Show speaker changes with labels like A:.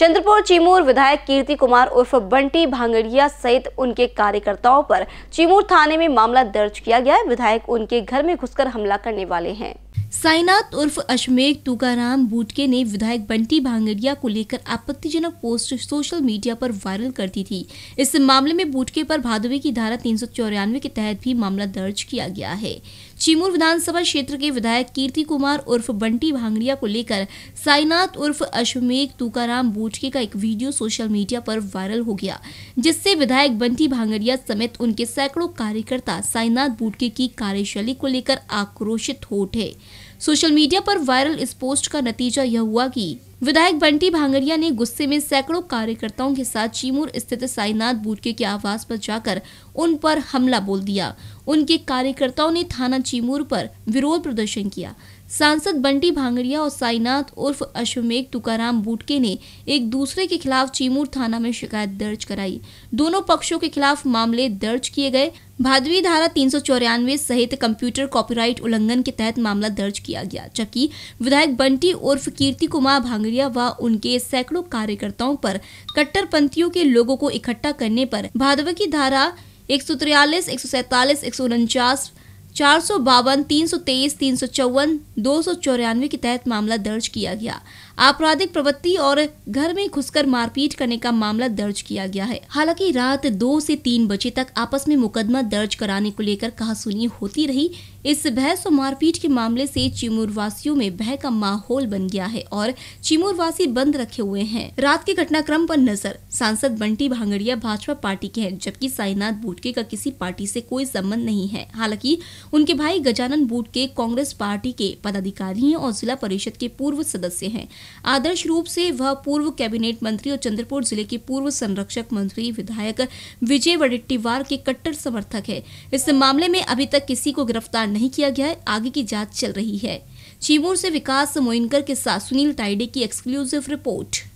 A: चंद्रपुर चिमूर विधायक कीर्ति कुमार उर्फ बंटी भांगड़िया सहित उनके कार्यकर्ताओं पर चिमूर थाने में मामला दर्ज किया गया है विधायक उनके घर में घुसकर हमला करने वाले हैं साईनाथ उर्फ अश्मेघ तुकाराम बूटके ने विधायक बंटी भांगड़िया को लेकर आपत्तिजनक पोस्ट सोशल मीडिया पर वायरल कर दी थी इस मामले में बूटके पर भादवी की धारा तीन के तहत भी मामला दर्ज किया गया है चिमूर विधानसभा क्षेत्र के विधायक कीर्ति कुमार उर्फ बंटी भांगड़िया को लेकर साईनाथ उर्फ अश्वमेघ तुकाराम बोचके का एक वीडियो सोशल मीडिया पर वायरल हो गया जिससे विधायक बंटी भांगड़िया समेत उनके सैकड़ों कार्यकर्ता साईनाथ बोटके की कार्यशैली को लेकर आक्रोशित हो उठे सोशल मीडिया पर वायरल इस पोस्ट का नतीजा यह हुआ कि विधायक बंटी भांगरिया ने गुस्से में सैकड़ों कार्यकर्ताओं के साथ चीमूर स्थित साईनाथ बूटके के आवास पर जाकर उन पर हमला बोल दिया उनके कार्यकर्ताओं ने थाना चीमूर पर विरोध प्रदर्शन किया सांसद बंटी भांगड़िया और साईनाथ उर्फ अश्वमेघ तुकाराम बुटके ने एक दूसरे के खिलाफ चीमूर थाना में शिकायत दर्ज कराई दोनों पक्षों के खिलाफ मामले दर्ज किए गए भादवी धारा तीन सहित कंप्यूटर कॉपीराइट उल्लंघन के तहत मामला दर्ज किया गया जबकि विधायक बंटी उर्फ कीर्ति कुमार भांगड़िया व उनके सैकड़ों कार्यकर्ताओं पर कट्टरपंथियों के लोगों को इकट्ठा करने पर भादवी की धारा एक सौ तिरयालीस एक सौ सैतालीस एक सौ उनचास चार सौ बावन तीन सौ तेईस तीन सौ चौवन दो सौ चौरानवे के तहत मामला दर्ज किया गया आपराधिक प्रवृत्ति और घर में घुसकर मारपीट करने का मामला दर्ज किया गया है हालांकि रात दो से तीन बजे तक आपस में मुकदमा दर्ज कराने को लेकर कहासुनी होती रही इस बहस और मारपीट के मामले से चिमूर वासियों में भय का माहौल बन गया है और चिमूर वासी बंद रखे हुए हैं रात के घटनाक्रम पर नजर सांसद बंटी भांगड़िया भाजपा पार्टी के हैं जबकि साईनाथ बूटके का किसी पार्टी से कोई संबंध नहीं है हालांकि उनके भाई गजानन बूटके कांग्रेस पार्टी के पदाधिकारी हैं और जिला परिषद के पूर्व सदस्य हैं आदर्श रूप से वह पूर्व कैबिनेट मंत्री और चंद्रपुर जिले के पूर्व संरक्षक मंत्री विधायक विजय वडेट्टीवार के कट्टर समर्थक है इस मामले में अभी तक किसी को गिरफ्तार नहीं किया गया है आगे की जाँच चल रही है चीमूर से विकास मोइनकर के साथ सुनील ताइडे की एक्सक्लूसिव रिपोर्ट